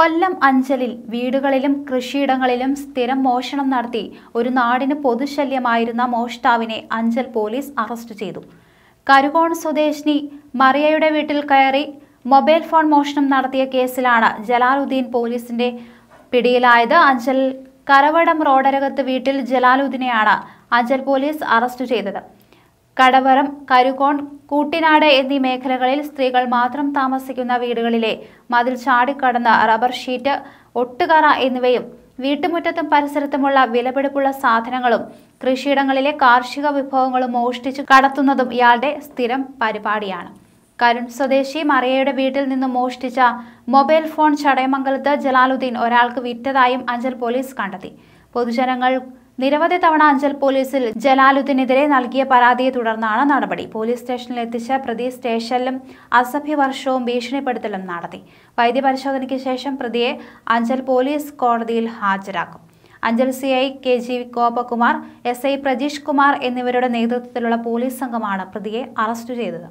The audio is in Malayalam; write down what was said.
കൊല്ലം അഞ്ചലിൽ വീടുകളിലും കൃഷിയിടങ്ങളിലും സ്ഥിരം മോഷണം നടത്തി ഒരു നാടിന് പൊതുശല്യമായിരുന്ന മോഷ്ടാവിനെ അഞ്ചൽ പോലീസ് അറസ്റ്റ് ചെയ്തു കരുകോൺ സ്വദേശിനി മറിയയുടെ വീട്ടിൽ കയറി മൊബൈൽ ഫോൺ മോഷണം നടത്തിയ കേസിലാണ് ജലാലുദ്ദീൻ പോലീസിന്റെ പിടിയിലായത് അഞ്ചൽ കരവടം റോഡരകത്ത് വീട്ടിൽ ജലാലുദ്ദീനെയാണ് അഞ്ചൽ പോലീസ് അറസ്റ്റ് ചെയ്തത് കടവറം കരുകോൺ കൂട്ടിനാട് എന്നീ മേഖലകളിൽ സ്ത്രീകൾ മാത്രം താമസിക്കുന്ന വീടുകളിലെ മതിൽ ചാടിക്കടന്ന റബ്ബർ ഷീറ്റ് ഒട്ടുകറ എന്നിവയും വീട്ടുമുറ്റത്തും പരിസരത്തുമുള്ള വിലപിടിപ്പുള്ള സാധനങ്ങളും കൃഷിയിടങ്ങളിലെ കാർഷിക വിഭവങ്ങളും മോഷ്ടിച്ചു കടത്തുന്നതും ഇയാളുടെ സ്ഥിരം പരിപാടിയാണ് കരുൺ സ്വദേശി മറിയയുടെ വീട്ടിൽ നിന്ന് മോഷ്ടിച്ച മൊബൈൽ ഫോൺ ചടയമംഗലത്ത് ജലാലുദ്ദീൻ ഒരാൾക്ക് വിറ്റതായും അഞ്ചൽ പോലീസ് കണ്ടെത്തി പൊതുജനങ്ങൾ നിരവധി തവണ അഞ്ചൽ പോലീസിൽ ജലാലുദ്ദീനെതിരെ നൽകിയ പരാതിയെ തുടർന്നാണ് നടപടി പോലീസ് സ്റ്റേഷനിൽ എത്തിച്ച പ്രതി സ്റ്റേഷനിലും അസഭ്യവർഷവും ഭീഷണിപ്പെടുത്തലും നടത്തി വൈദ്യപരിശോധനയ്ക്ക് ശേഷം പ്രതിയെ അഞ്ചൽ പോലീസ് കോടതിയിൽ ഹാജരാക്കും Anchal C I K G Gopakumar S I Prajeesh Kumar എന്നിവരുടെ നേതൃത്വത്തിലുള്ള പോലീസ് സംഘമാണ് പ്രതിയെ അറസ്റ്റ് ചെയ്തത്